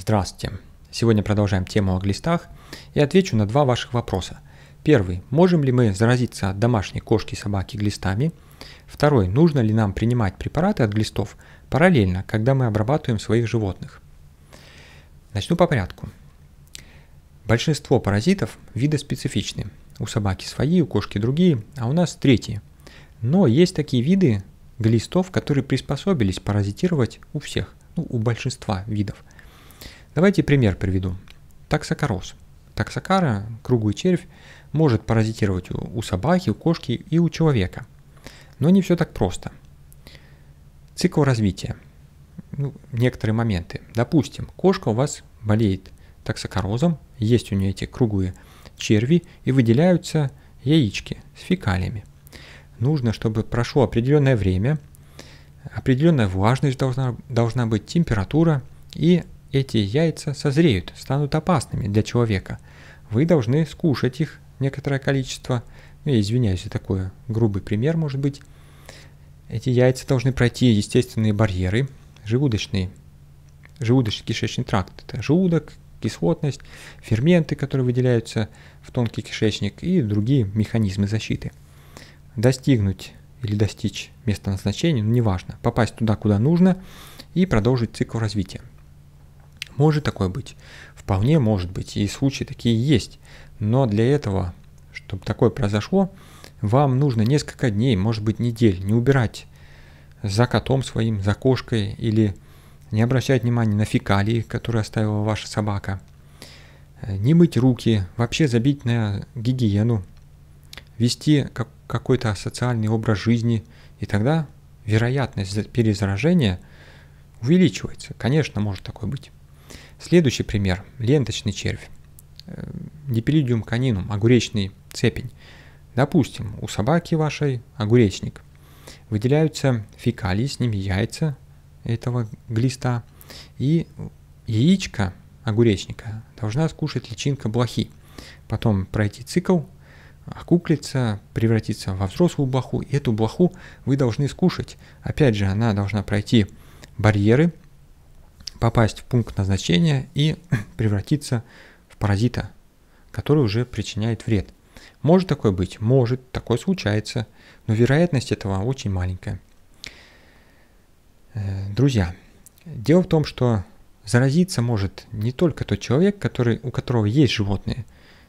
Здравствуйте! Сегодня продолжаем тему о глистах и отвечу на два ваших вопроса. Первый. Можем ли мы заразиться от домашней кошки и собаки глистами? Второй. Нужно ли нам принимать препараты от глистов параллельно, когда мы обрабатываем своих животных? Начну по порядку. Большинство паразитов видоспецифичны: У собаки свои, у кошки другие, а у нас третьи. Но есть такие виды глистов, которые приспособились паразитировать у всех, ну, у большинства видов – Давайте пример приведу. Таксокорос. Таксокара, круглый червь, может паразитировать у собаки, у кошки и у человека. Но не все так просто. Цикл развития. Ну, некоторые моменты. Допустим, кошка у вас болеет таксокорозом, есть у нее эти круглые черви и выделяются яички с фекалиями. Нужно, чтобы прошло определенное время, определенная влажность должна, должна быть, температура и эти яйца созреют, станут опасными для человека. Вы должны скушать их некоторое количество. Ну, я извиняюсь, это такой грубый пример может быть. Эти яйца должны пройти естественные барьеры, желудочные, желудочно-кишечный тракт. Это желудок, кислотность, ферменты, которые выделяются в тонкий кишечник и другие механизмы защиты. Достигнуть или достичь места назначения, ну неважно, попасть туда, куда нужно и продолжить цикл развития. Может такое быть? Вполне может быть, и случаи такие есть. Но для этого, чтобы такое произошло, вам нужно несколько дней, может быть недель, не убирать за котом своим, за кошкой или не обращать внимания на фекалии, которые оставила ваша собака. Э, не мыть руки, вообще забить на гигиену, вести как какой-то социальный образ жизни, и тогда вероятность перезаражения увеличивается. Конечно, может такое быть. Следующий пример – ленточный червь. Депилидиум э, канинум, огуречный цепень. Допустим, у собаки вашей огуречник. Выделяются фекалии, с ними яйца этого глиста. И яичко огуречника должна скушать личинка блохи. Потом пройти цикл, окуклиться, превратиться во взрослую блоху. И эту блоху вы должны скушать. Опять же, она должна пройти барьеры – попасть в пункт назначения и превратиться в паразита, который уже причиняет вред. Может такое быть? Может, такое случается, но вероятность этого очень маленькая. Э, друзья, дело в том, что заразиться может не только тот человек, который, у которого есть животные.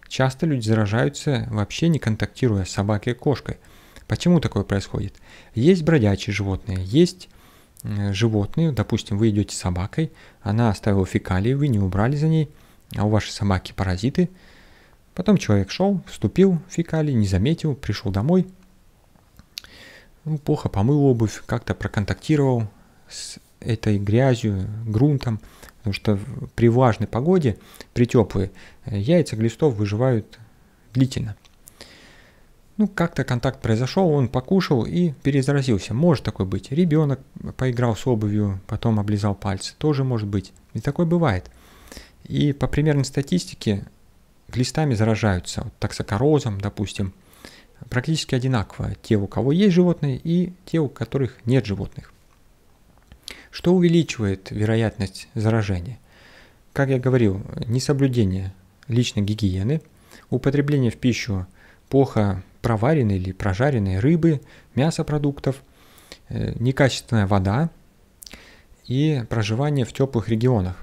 Часто люди заражаются вообще не контактируя с собакой и кошкой. Почему такое происходит? Есть бродячие животные, есть Э, животные, допустим, вы идете с собакой, она оставила фекалии, вы не убрали за ней, а у вашей собаки паразиты. Потом человек шел, вступил в фекалии, не заметил, пришел домой, ну, плохо помыл обувь, как-то проконтактировал с этой грязью, грунтом, потому что при влажной погоде, при теплой, э, яйца глистов выживают длительно – ну, как-то контакт произошел, он покушал и перезаразился. Может такое быть. Ребенок поиграл с обувью, потом облизал пальцы. Тоже может быть. И такое бывает. И по примерной статистике глистами заражаются вот, таксокорозом, допустим, практически одинаково те, у кого есть животные и те, у которых нет животных. Что увеличивает вероятность заражения? Как я говорил, несоблюдение личной гигиены, употребление в пищу плохо проваренной или прожаренной рыбы, мясопродуктов, э, некачественная вода и проживание в теплых регионах.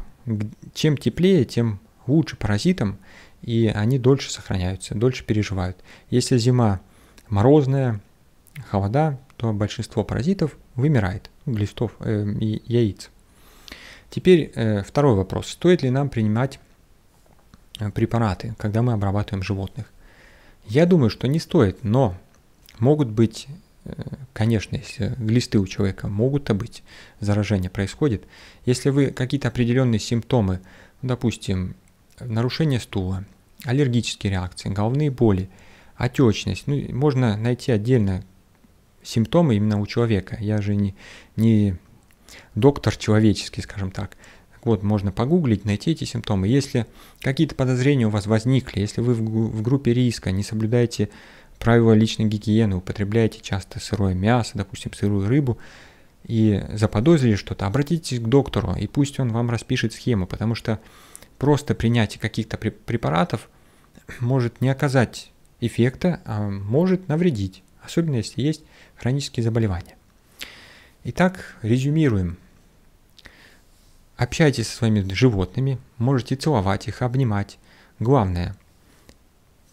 Чем теплее, тем лучше паразитам, и они дольше сохраняются, дольше переживают. Если зима морозная, холода, то большинство паразитов вымирает, глистов э, и яиц. Теперь э, второй вопрос. Стоит ли нам принимать э, препараты, когда мы обрабатываем животных? Я думаю, что не стоит, но могут быть, э, конечно, если глисты у человека могут-то быть, заражение происходит. Если вы какие-то определенные симптомы, допустим, нарушение стула, аллергические реакции, головные боли, отечность, ну, можно найти отдельно симптомы именно у человека. Я же не, не доктор человеческий, скажем так. Вот, можно погуглить, найти эти симптомы. Если какие-то подозрения у вас возникли, если вы в группе риска не соблюдаете правила личной гигиены, употребляете часто сырое мясо, допустим, сырую рыбу, и заподозрили что-то, обратитесь к доктору, и пусть он вам распишет схему, потому что просто принятие каких-то препаратов может не оказать эффекта, а может навредить, особенно если есть хронические заболевания. Итак, резюмируем. Общайтесь со своими животными, можете целовать их, обнимать. Главное,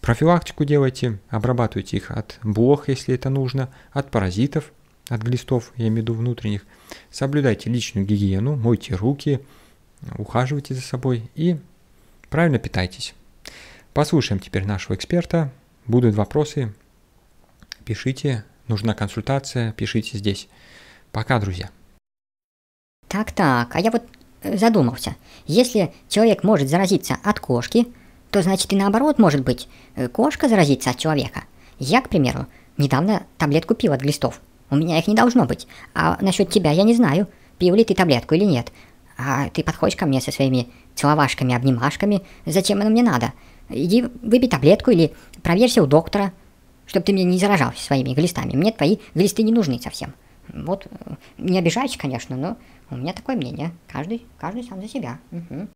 профилактику делайте, обрабатывайте их от блох, если это нужно, от паразитов, от глистов, я имею в виду внутренних. Соблюдайте личную гигиену, мойте руки, ухаживайте за собой и правильно питайтесь. Послушаем теперь нашего эксперта. Будут вопросы, пишите, нужна консультация, пишите здесь. Пока, друзья. Так-так, а я вот задумался. Если человек может заразиться от кошки, то значит и наоборот может быть. Э, кошка заразится от человека. Я, к примеру, недавно таблетку пил от глистов. У меня их не должно быть. А насчет тебя я не знаю, пил ли ты таблетку или нет. А ты подходишь ко мне со своими целовашками, обнимашками. Зачем оно мне надо? Иди выпей таблетку или проверься у доктора, чтобы ты меня не заражался своими глистами. Мне твои глисты не нужны совсем. Вот, не обижайтесь, конечно, но у меня такое мнение. Каждый, каждый сам за себя. Угу.